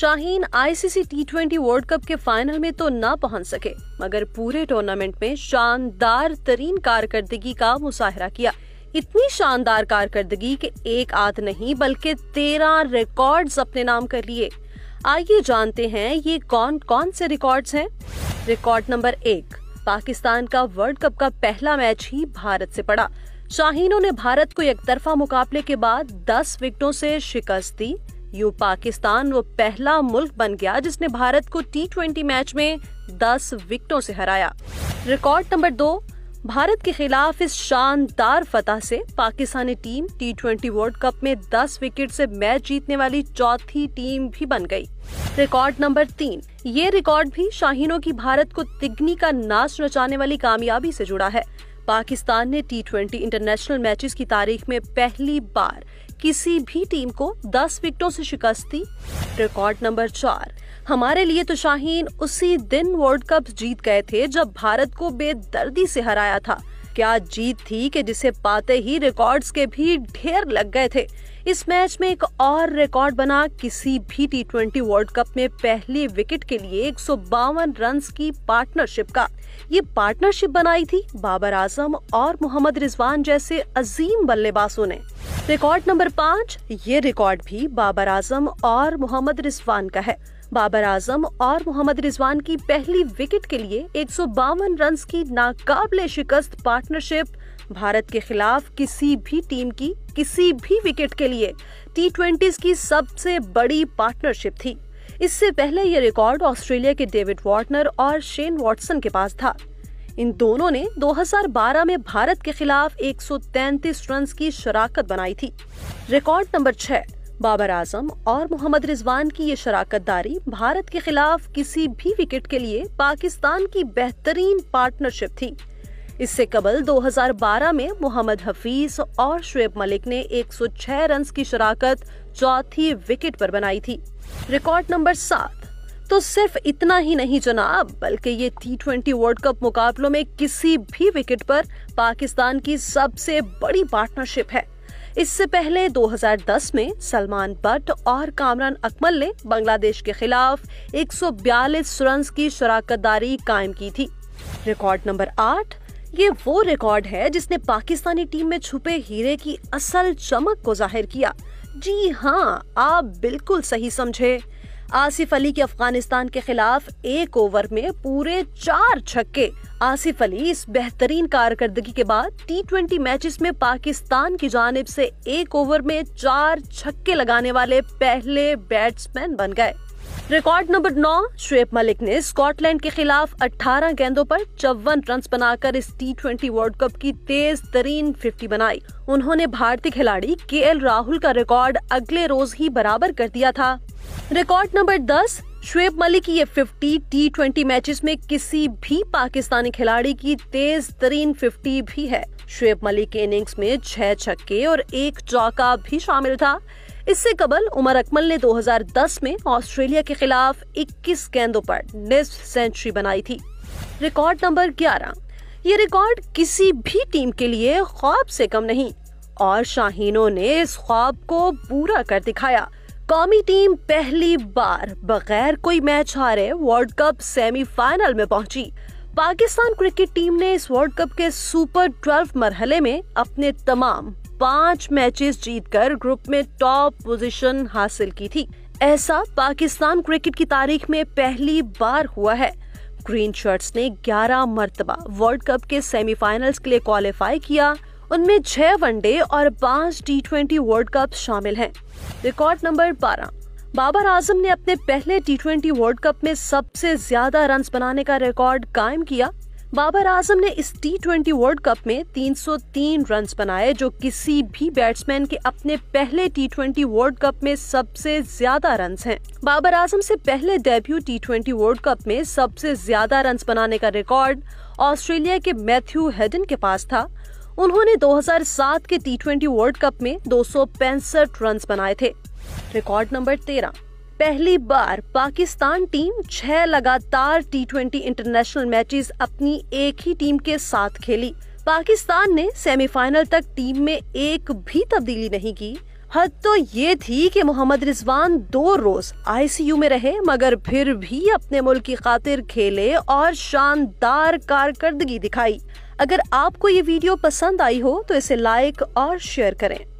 Shaheen ICC T twenty World Cup के final में तो ना पहुंच सके मगर पूरे टूर्नामेंट में शानदार तरीन कारकर्दगी का मुसाहरा किया इतनी शानदार कारकर्दगी के एक आध नहीं बल्कि तेरह रिकॉर्ड्स अपने नाम कर लिए आइए जानते हैं ये कौन कौन से रिकॉर्ड्स हैं रिकॉर्ड नंबर एक पाकिस्तान का वर्ल्ड कप का पहला मैच ही भारत से पड़ा शाहीनों ने भारत को एक तरफा मुकाबले के बाद 10 विकेटों से शिकस्त दी यू पाकिस्तान वो पहला मुल्क बन गया जिसने भारत को टी ट्वेंटी मैच में 10 विकेटों से हराया रिकॉर्ड नंबर दो भारत के खिलाफ इस शानदार फतह से Pakistani team T twenty World Cup में 10 विकेट से मैच जीतने वाली चौथी टीम भी बन गई रिकॉर्ड नंबर तीन ये रिकॉर्ड भी शाहीनों की भारत को तिगनी का नाच रचाने वाली कामयाबी से जुड़ा है पाकिस्तान ने टी ट्वेंटी इंटरनेशनल मैचेस की तारीख में पहली बार किसी भी टीम को 10 विकेटों से शिकस्त दी रिकॉर्ड नंबर चार हमारे लिए तो शाहीन उसी दिन वर्ल्ड कप जीत गए थे जब भारत को बेदर्दी से हराया था क्या जीत थी कि जिसे पाते ही रिकॉर्ड्स के भी ढेर लग गए थे इस मैच में एक और रिकॉर्ड बना किसी भी टी ट्वेंटी वर्ल्ड कप में पहले विकेट के लिए एक रन की पार्टनरशिप का ये पार्टनरशिप बनाई थी बाबर आजम और मोहम्मद रिजवान जैसे अजीम बल्लेबाजों ने रिकॉर्ड नंबर पाँच ये रिकॉर्ड भी बाबर आजम और मोहम्मद रिजवान का है बाबर आजम और मोहम्मद रिजवान की पहली विकेट के लिए एक रन की नाकाबले शिकस्त पार्टनरशिप भारत के खिलाफ किसी भी टीम की किसी भी विकेट के लिए टी ट्वेंटी की सबसे बड़ी पार्टनरशिप थी इससे पहले ये रिकॉर्ड ऑस्ट्रेलिया के डेविड वार्टनर और शेन वॉटसन के पास था इन दोनों ने 2012 में भारत के खिलाफ 133 रन की शराकत बनाई थी रिकॉर्ड नंबर छह बाबर आजम और मोहम्मद रिजवान की ये शराकत दारी भारत के खिलाफ किसी भी विकेट के लिए पाकिस्तान की बेहतरीन पार्टनरशिप थी इससे कबल 2012 में मोहम्मद हफीज और शुएब मलिक ने 106 रन की शराकत चौथी विकेट पर बनाई थी रिकॉर्ड नंबर सात तो सिर्फ इतना ही नहीं जनाब बल्कि ये टी ट्वेंटी वर्ल्ड कप मुकाबलों में किसी भी विकेट पर पाकिस्तान की सबसे बड़ी पार्टनरशिप है इससे पहले 2010 में सलमान बट और कामरान अकमल ने बांग्लादेश के खिलाफ 142 रन की शराकत दारी कायम की थी रिकॉर्ड नंबर आठ ये वो रिकॉर्ड है जिसने पाकिस्तानी टीम में छुपे हीरे की असल चमक को जाहिर किया जी हाँ आप बिल्कुल सही समझे आसिफ अली के अफगानिस्तान के खिलाफ एक ओवर में पूरे चार छक्के आसिफ अली इस बेहतरीन कारकर्दगी के बाद टी ट्वेंटी मैचेस में पाकिस्तान की जानब से एक ओवर में चार छक्के लगाने वाले पहले बैट्समैन बन गए रिकॉर्ड नंबर नौ शुएब मलिक ने स्कॉटलैंड के खिलाफ 18 गेंदों पर चौवन रन बनाकर इस टी ट्वेंटी वर्ल्ड कप की तेज तरीन फिफ्टी बनाई उन्होंने भारतीय खिलाड़ी के एल राहुल का रिकॉर्ड अगले रोज ही बराबर कर दिया था रिकॉर्ड नंबर दस शुएब मलिक की ये फिफ्टी टी ट्वेंटी मैचेस में किसी भी पाकिस्तानी खिलाड़ी की तेज तरीन फिफ्टी भी है शुएब मलिक के इनिंग्स में छह छक्के और एक चौका भी शामिल था इससे कबल उमर अकमल ने 2010 में ऑस्ट्रेलिया के खिलाफ 21 गेंदों पर निस्फ सेंचुरी बनाई थी रिकॉर्ड नंबर 11 ये रिकॉर्ड किसी भी टीम के लिए ख्वाब से कम नहीं और शाहीनों ने इस ख्वाब को पूरा कर दिखाया कौमी टीम पहली बार बगैर कोई मैच हारे वर्ल्ड कप सेमीफाइनल में पहुंची पाकिस्तान क्रिकेट टीम ने इस वर्ल्ड कप के सुपर ट्वेल्व मरहले में अपने तमाम पांच मैचेस जीतकर ग्रुप में टॉप पोजीशन हासिल की थी ऐसा पाकिस्तान क्रिकेट की तारीख में पहली बार हुआ है ग्रीन शर्ट्स ने 11 मरतबा वर्ल्ड कप के सेमीफाइनल्स के लिए क्वालिफाई किया उनमें छह वनडे और पांच टी ट्वेंटी वर्ल्ड कप शामिल हैं। रिकॉर्ड नंबर 12 बाबर आजम ने अपने पहले टी ट्वेंटी वर्ल्ड कप में सबसे ज्यादा रन बनाने का रिकॉर्ड कायम किया बाबर आजम ने इस टी ट्वेंटी वर्ल्ड कप में 303 रन बनाए जो किसी भी बैट्समैन के अपने पहले टी ट्वेंटी वर्ल्ड कप में सबसे ज्यादा रन हैं। बाबर आजम से पहले debut T twenty World Cup में सबसे ज्यादा रन बनाने का रिकॉर्ड ऑस्ट्रेलिया के मैथ्यू हेडन के पास था उन्होंने 2007 के टी ट्वेंटी वर्ल्ड कप में दो रन बनाए थे रिकॉर्ड नंबर तेरह पहली बार पाकिस्तान टीम छह लगातार टी ट्वेंटी इंटरनेशनल मैचेस अपनी एक ही टीम के साथ खेली पाकिस्तान ने सेमीफाइनल तक टीम में एक भी तब्दीली नहीं की हद तो ये थी कि मोहम्मद रिजवान दो रोज आईसीयू में रहे मगर फिर भी अपने मुल्क की खातिर खेले और शानदार कारकर्दगी दिखाई अगर आपको ये वीडियो पसंद आई हो तो इसे लाइक और शेयर करें